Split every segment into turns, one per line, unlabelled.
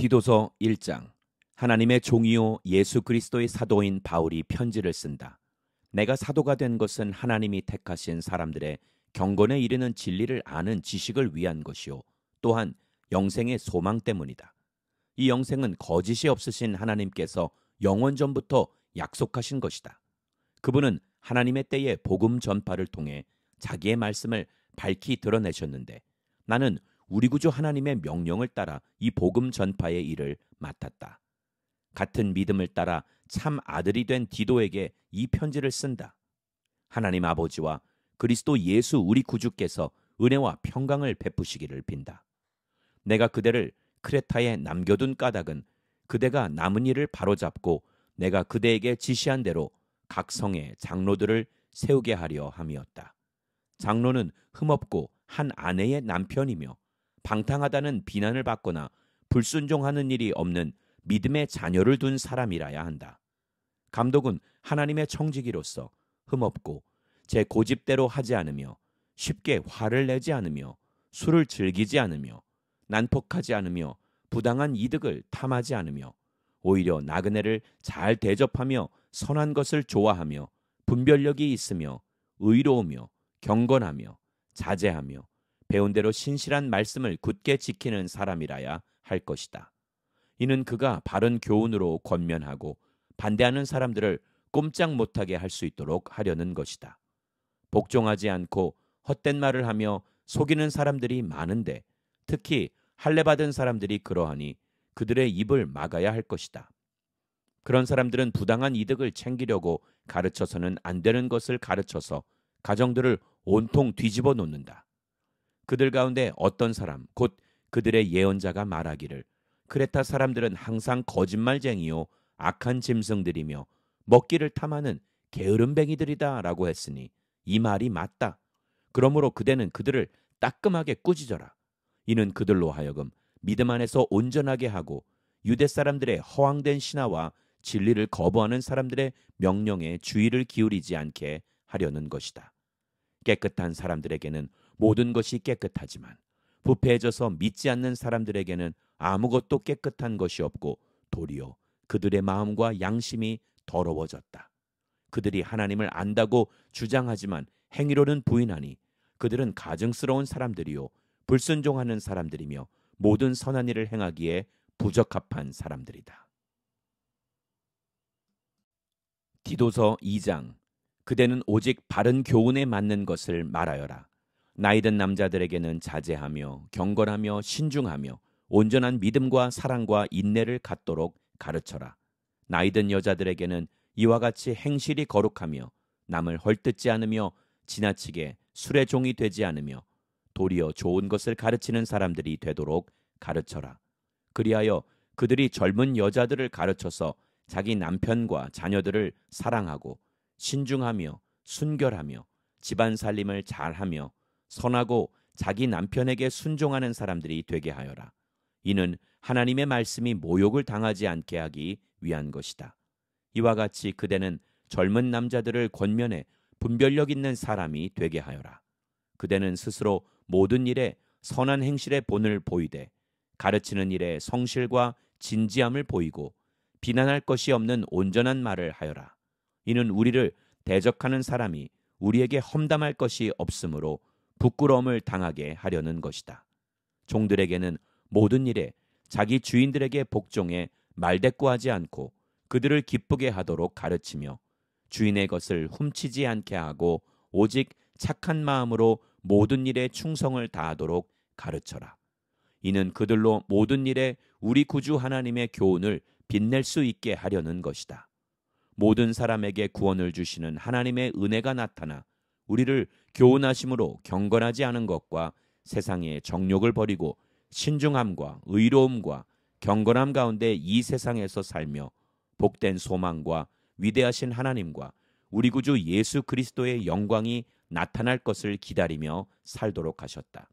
디도서 1장 하나님의 종이요 예수 그리스도의 사도인 바울이 편지를 쓴다. 내가 사도가 된 것은 하나님이 택하신 사람들의 경건에 이르는 진리를 아는 지식을 위한 것이요 또한 영생의 소망 때문이다. 이 영생은 거짓이 없으신 하나님께서 영원 전부터 약속하신 것이다. 그분은 하나님의 때에 복음 전파를 통해 자기의 말씀을 밝히 드러내셨는데 나는 우리 구주 하나님의 명령을 따라 이 복음 전파의 일을 맡았다. 같은 믿음을 따라 참 아들이 된 디도에게 이 편지를 쓴다. 하나님 아버지와 그리스도 예수 우리 구주께서 은혜와 평강을 베푸시기를 빈다. 내가 그대를 크레타에 남겨둔 까닭은 그대가 남은 일을 바로잡고 내가 그대에게 지시한 대로 각 성의 장로들을 세우게 하려 함이었다. 장로는 흠없고 한 아내의 남편이며 방탕하다는 비난을 받거나 불순종하는 일이 없는 믿음의 자녀를 둔 사람이라야 한다. 감독은 하나님의 청지기로서 흠없고 제 고집대로 하지 않으며 쉽게 화를 내지 않으며 술을 즐기지 않으며 난폭하지 않으며 부당한 이득을 탐하지 않으며 오히려 나그네를 잘 대접하며 선한 것을 좋아하며 분별력이 있으며 의로우며 경건하며 자제하며 배운 대로 신실한 말씀을 굳게 지키는 사람이라야 할 것이다. 이는 그가 바른 교훈으로 권면하고 반대하는 사람들을 꼼짝 못하게 할 수 있도록 하려는 것이다. 복종하지 않고 헛된 말을 하며 속이는 사람들이 많은데 특히 할례받은 사람들이 그러하니 그들의 입을 막아야 할 것이다. 그런 사람들은 부당한 이득을 챙기려고 가르쳐서는 안 되는 것을 가르쳐서 가정들을 온통 뒤집어 놓는다. 그들 가운데 어떤 사람 곧 그들의 예언자가 말하기를 크레타 사람들은 항상 거짓말쟁이요 악한 짐승들이며 먹기를 탐하는 게으름뱅이들이다라고 했으니 이 말이 맞다. 그러므로 그대는 그들을 따끔하게 꾸짖어라. 이는 그들로 하여금 믿음 안에서 온전하게 하고 유대 사람들의 허황된 신화와 진리를 거부하는 사람들의 명령에 주의를 기울이지 않게 하려는 것이다. 깨끗한 사람들에게는 모든 것이 깨끗하지만 부패해져서 믿지 않는 사람들에게는 아무것도 깨끗한 것이 없고 도리어 그들의 마음과 양심이 더러워졌다. 그들이 하나님을 안다고 주장하지만 행위로는 부인하니 그들은 가증스러운 사람들이요 불순종하는 사람들이며 모든 선한 일을 행하기에 부적합한 사람들이다. 디도서 2장 그대는 오직 바른 교훈에 맞는 것을 말하여라. 나이든 남자들에게는 자제하며 경건하며 신중하며 온전한 믿음과 사랑과 인내를 갖도록 가르쳐라. 나이든 여자들에게는 이와 같이 행실이 거룩하며 남을 헐뜯지 않으며 지나치게 술의 종이 되지 않으며 도리어 좋은 것을 가르치는 사람들이 되도록 가르쳐라. 그리하여 그들이 젊은 여자들을 가르쳐서 자기 남편과 자녀들을 사랑하고 신중하며 순결하며 집안 살림을 잘하며 선하고 자기 남편에게 순종하는 사람들이 되게 하여라. 이는 하나님의 말씀이 모욕을 당하지 않게 하기 위한 것이다. 이와 같이 그대는 젊은 남자들을 권면해 분별력 있는 사람이 되게 하여라. 그대는 스스로 모든 일에 선한 행실의 본을 보이되 가르치는 일에 성실과 진지함을 보이고 비난할 것이 없는 온전한 말을 하여라. 이는 우리를 대적하는 사람이 우리에게 험담할 것이 없으므로 부끄러움을 당하게 하려는 것이다. 종들에게는 모든 일에 자기 주인들에게 복종해 말대꾸하지 않고 그들을 기쁘게 하도록 가르치며 주인의 것을 훔치지 않게 하고 오직 착한 마음으로 모든 일에 충성을 다하도록 가르쳐라. 이는 그들로 모든 일에 우리 구주 하나님의 교훈을 빛낼 수 있게 하려는 것이다. 모든 사람에게 구원을 주시는 하나님의 은혜가 나타나 우리를 교훈하심으로 경건하지 않은 것과 세상의 정욕을 버리고 신중함과 의로움과 경건함 가운데 이 세상에서 살며 복된 소망과 위대하신 하나님과 우리 구주 예수 그리스도의 영광이 나타날 것을 기다리며 살도록 하셨다.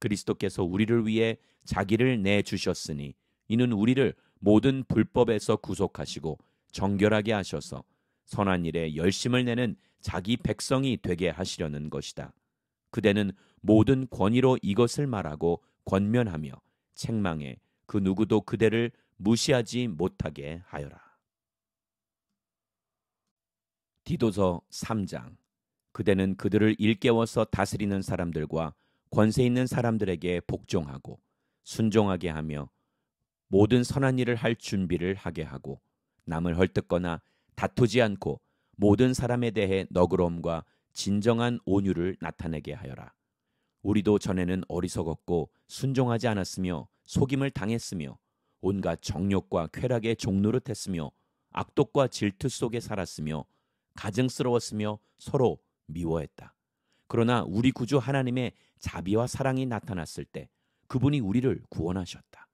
그리스도께서 우리를 위해 자기를 내 주셨으니 이는 우리를 모든 불법에서 구속하시고 정결하게 하셔서 선한 일에 열심을 내는 자기 백성이 되게 하시려는 것이다. 그대는 모든 권위로 이것을 말하고 권면하며 책망해 그 누구도 그대를 무시하지 못하게 하여라. 디도서 3장 그대는 그들을 일깨워서 다스리는 사람들과 권세 있는 사람들에게 복종하고 순종하게 하며 모든 선한 일을 할 준비를 하게 하고 남을 헐뜯거나 다투지 않고 모든 사람에 대해 너그러움과 진정한 온유를 나타내게 하여라. 우리도 전에는 어리석었고 순종하지 않았으며 속임을 당했으며 온갖 정욕과 쾌락의 종노릇했으며 악독과 질투 속에 살았으며 가증스러웠으며 서로 미워했다. 그러나 우리 구주 하나님의 자비와 사랑이 나타났을 때 그분이 우리를 구원하셨다.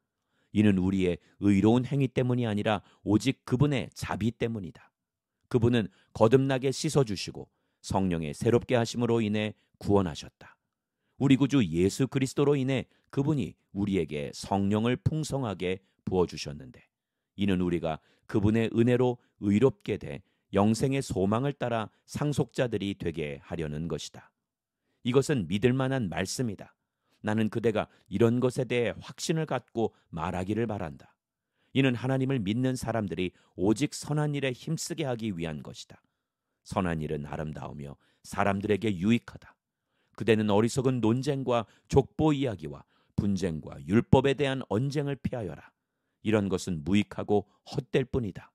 이는 우리의 의로운 행위 때문이 아니라 오직 그분의 자비 때문이다. 그분은 거듭나게 씻어주시고 성령의 새롭게 하심으로 인해 구원하셨다. 우리 구주 예수 그리스도로 인해 그분이 우리에게 성령을 풍성하게 부어주셨는데 이는 우리가 그분의 은혜로 의롭게 돼 영생의 소망을 따라 상속자들이 되게 하려는 것이다. 이것은 믿을 만한 말씀이다. 나는 그대가 이런 것에 대해 확신을 갖고 말하기를 바란다. 이는 하나님을 믿는 사람들이 오직 선한 일에 힘쓰게 하기 위한 것이다. 선한 일은 아름다우며 사람들에게 유익하다. 그대는 어리석은 논쟁과 족보 이야기와 분쟁과 율법에 대한 언쟁을 피하여라. 이런 것은 무익하고 헛될 뿐이다.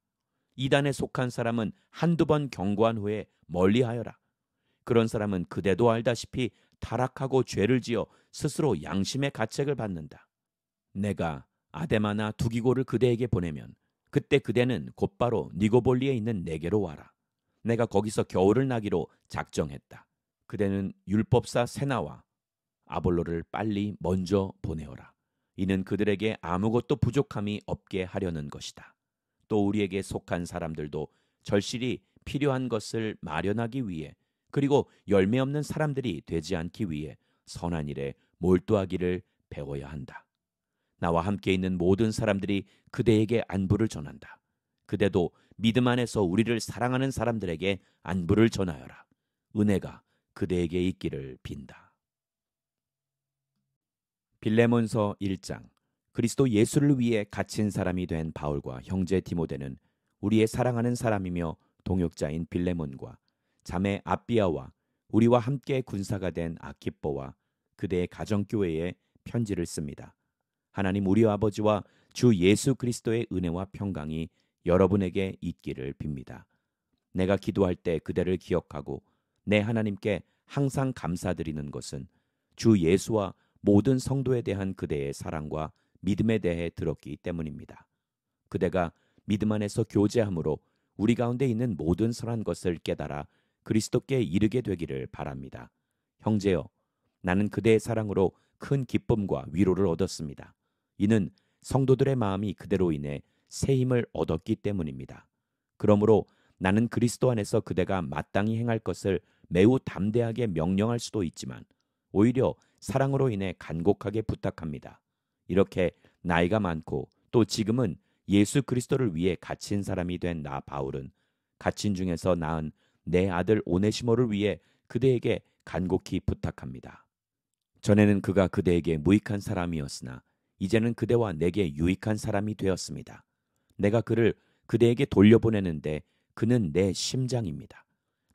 이단에 속한 사람은 한두 번 경고한 후에 멀리하여라. 그런 사람은 그대도 알다시피 타락하고 죄를 지어 스스로 양심의 가책을 받는다. 내가 아데마나 두기고를 그대에게 보내면 그때 그대는 곧바로 니고볼리에 있는 내게로 와라. 내가 거기서 겨울을 나기로 작정했다. 그대는 율법사 세나와 아볼로를 빨리 먼저 보내어라. 이는 그들에게 아무것도 부족함이 없게 하려는 것이다. 또 우리에게 속한 사람들도 절실히 필요한 것을 마련하기 위해 그리고 열매 없는 사람들이 되지 않기 위해 선한 일에 몰두하기를 배워야 한다. 나와 함께 있는 모든 사람들이 그대에게 안부를 전한다. 그대도 믿음 안에서 우리를 사랑하는 사람들에게 안부를 전하여라. 은혜가 그대에게 있기를 빈다. 빌레몬서 1장 그리스도 예수를 위해 갇힌 사람이 된 바울과 형제 디모데는 우리의 사랑하는 사람이며 동역자인 빌레몬과 자매 아비아와 우리와 함께 군사가 된 아키뽀와 그대의 가정교회에 편지를 씁니다. 하나님 우리 아버지와 주 예수 그리스도의 은혜와 평강이 여러분에게 있기를 빕니다. 내가 기도할 때 그대를 기억하고 내 하나님께 항상 감사드리는 것은 주 예수와 모든 성도에 대한 그대의 사랑과 믿음에 대해 들었기 때문입니다. 그대가 믿음 안에서 교제함으로 우리 가운데 있는 모든 선한 것을 깨달아 그리스도께 이르게 되기를 바랍니다. 형제여, 나는 그대의 사랑으로 큰 기쁨과 위로를 얻었습니다. 이는 성도들의 마음이 그대로 인해 새 힘을 얻었기 때문입니다. 그러므로 나는 그리스도 안에서 그대가 마땅히 행할 것을 매우 담대하게 명령할 수도 있지만 오히려 사랑으로 인해 간곡하게 부탁합니다. 이렇게 나이가 많고 또 지금은 예수 그리스도를 위해 갇힌 사람이 된 나 바울은 갇힌 중에서 낳은 내 아들 오네시모를 위해 그대에게 간곡히 부탁합니다. 전에는 그가 그대에게 무익한 사람이었으나 이제는 그대와 내게 유익한 사람이 되었습니다. 내가 그를 그대에게 돌려보내는데 그는 내 심장입니다.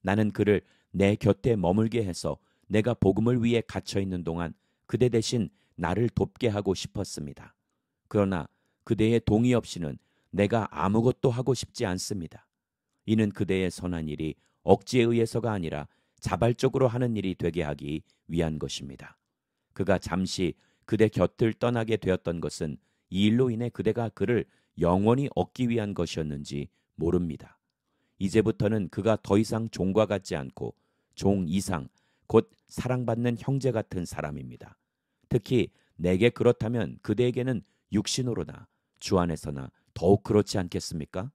나는 그를 내 곁에 머물게 해서 내가 복음을 위해 갇혀 있는 동안 그대 대신 나를 돕게 하고 싶었습니다. 그러나 그대의 동의 없이는 내가 아무것도 하고 싶지 않습니다. 이는 그대의 선한 일이 억지에 의해서가 아니라 자발적으로 하는 일이 되게 하기 위한 것입니다. 그가 잠시 그대 곁을 떠나게 되었던 것은 이 일로 인해 그대가 그를 영원히 얻기 위한 것이었는지 모릅니다. 이제부터는 그가 더 이상 종과 같지 않고 종 이상 곧 사랑받는 형제 같은 사람입니다. 특히 내게 그렇다면 그대에게는 육신으로나 주 안에서나 더욱 그렇지 않겠습니까?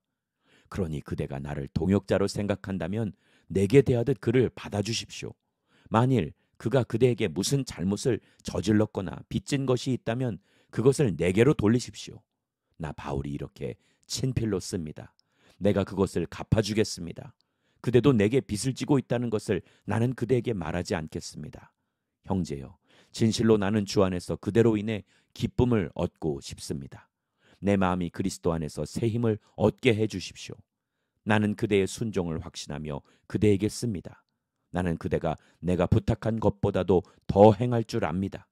그러니 그대가 나를 동역자로 생각한다면 내게 대하듯 그를 받아주십시오. 만일 그가 그대에게 무슨 잘못을 저질렀거나 빚진 것이 있다면 그것을 내게로 돌리십시오. 나 바울이 이렇게 친필로 씁니다. 내가 그것을 갚아주겠습니다. 그대도 내게 빚을 지고 있다는 것을 나는 그대에게 말하지 않겠습니다. 형제여, 진실로 나는 주 안에서 그대로 인해 기쁨을 얻고 싶습니다. 내 마음이 그리스도 안에서 새 힘을 얻게 해 주십시오. 나는 그대의 순종을 확신하며 그대에게 씁니다. 나는 그대가 내가 부탁한 것보다도 더 행할 줄 압니다.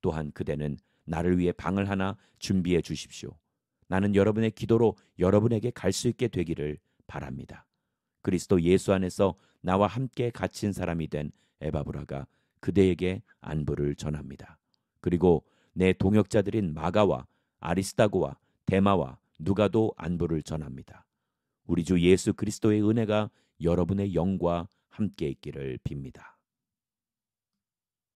또한 그대는 나를 위해 방을 하나 준비해 주십시오. 나는 여러분의 기도로 여러분에게 갈 수 있게 되기를 바랍니다. 그리스도 예수 안에서 나와 함께 갇힌 사람이 된 에바브라가 그대에게 안부를 전합니다. 그리고 내 동역자들인 마가와 아리스타고와 데마와 누가도 안부를 전합니다. 우리 주 예수 그리스도의 은혜가 여러분의 영과 함께 있기를 빕니다.